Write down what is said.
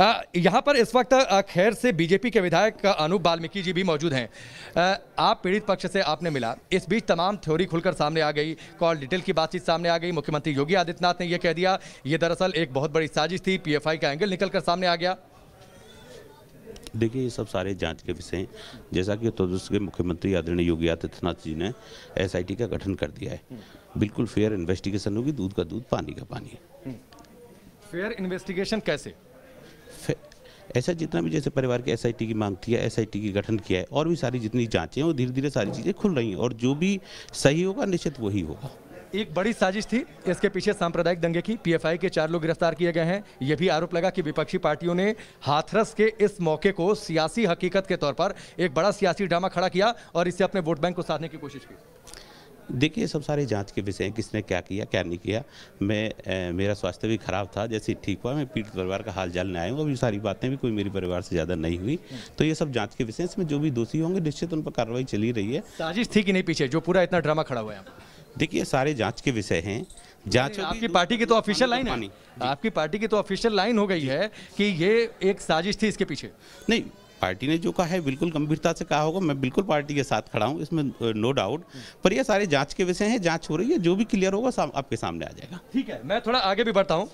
यहाँ पर इस वक्त खैर से बीजेपी के विधायक अनूप बाल्मीकि जी भी मौजूद हैं आप पीड़ित पक्ष से आपने मिला इस बीच तमाम थ्योरी खुलकर सामने आ गई कॉल डिटेल की बातचीत सामने आ गई मुख्यमंत्री योगी आदित्यनाथ ने यह कह दिया ये दरअसल एक बहुत बड़ी साजिश थी पीएफआई का एंगल निकल कर सामने आ गया देखिए ये सब सारे जांच के विषय हैं जैसा कि उत्तर के मुख्यमंत्री आदरणीय योगी आदित्यनाथ जी ने एसआईटी का गठन कर दिया है बिल्कुल फेयर इन्वेस्टिगेशन होगी दूध का दूध पानी का पानी फेयर इन्वेस्टिगेशन कैसे ऐसा जितना भी जैसे परिवार के एस की मांग थी एस आई की गठन किया है और भी सारी जितनी जाँचें वो धीरे धीरे सारी चीज़ें खुल रही हैं और जो भी सही होगा निश्चित वही होगा एक बड़ी साजिश थी इसके पीछे सांप्रदायिक दंगे की पीएफआई के चार लोग गिरफ्तार किए गए हैं यह भी आरोप लगा कि विपक्षी पार्टियों ने हाथरस के इस मौके को सियासी हकीकत के तौर पर एक बड़ा सियासी ड्रामा खड़ा किया और इससे अपने वोट बैंक को साधने की कोशिश की देखिए सब सारे जांच के विषय हैं किसने क्या किया क्या नहीं किया मैं ए, मेरा स्वास्थ्य भी खराब था जैसे ठीक हुआ मैं पीड़ित परिवार का हाल जाल न आया हूँ अभी सारी बातें भी कोई मेरे परिवार से ज़्यादा नहीं हुई तो ये सब जांच के विषय इसमें जो भी दोषी होंगे निश्चित उन पर कार्रवाई चली रही है साजिश थी कि नहीं पीछे जो पूरा इतना ड्रामा खड़ा हुआ है देखिए सारे जाँच के विषय हैं जांचो तो तो आपकी पार्टी की तो ऑफिशियल लाइन है आपकी पार्टी की तो ऑफिशियल लाइन हो गई है कि ये एक साजिश थी इसके पीछे नहीं पार्टी ने जो कहा है बिल्कुल गंभीरता से कहा होगा मैं बिल्कुल पार्टी के साथ खड़ा हूँ इसमें नो डाउट पर ये सारे जांच के विषय हैं जांच हो रही है जो भी क्लियर होगा आपके सामने आ जाएगा ठीक है मैं थोड़ा आगे भी बढ़ता हूँ